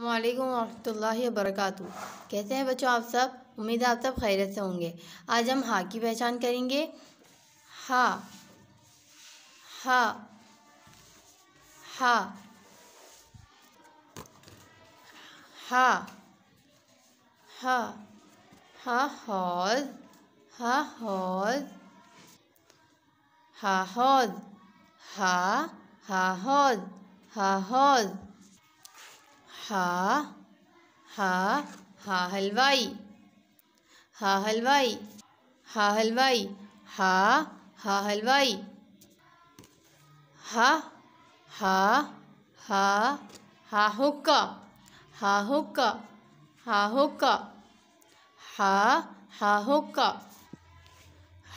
अल्लाम वरहमल वरक कैसे हैं बच्चों आप सब उम्मीद है आप सब खैरत से होंगे आज हम हा की पहचान करेंगे हा हा हा हा हा हा हौज हा हौज हा हौज हा हा हौज हा हौज हा हा हा हलवाई हा हलवाई हा हलवाई हा हा हलवाई हा हा हा हा हुक्का हा हुक्का हा हुक्का हा हा हुक्का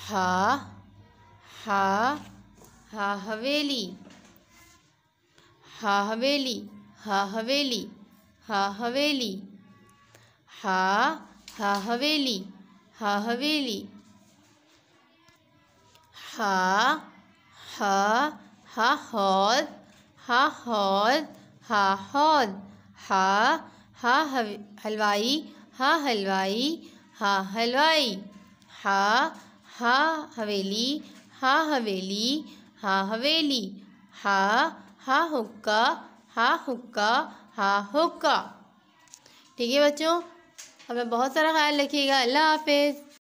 हा हा हा हवेली हा हवेली हा हवेली हा हवेली हा हा हवेली हा हवेली हा हा हा हॉल हा हॉल हा हॉल हा हा हलवाई हा हलवाई हा हलवाई हा हा हवेली हा हवेली हा हवेली हा हा हुक्का हा हुक्का हा हुक्का ठीक है बच्चों हमें बहुत सारा ख्याल रखिएगा अल्लाह हाफिज़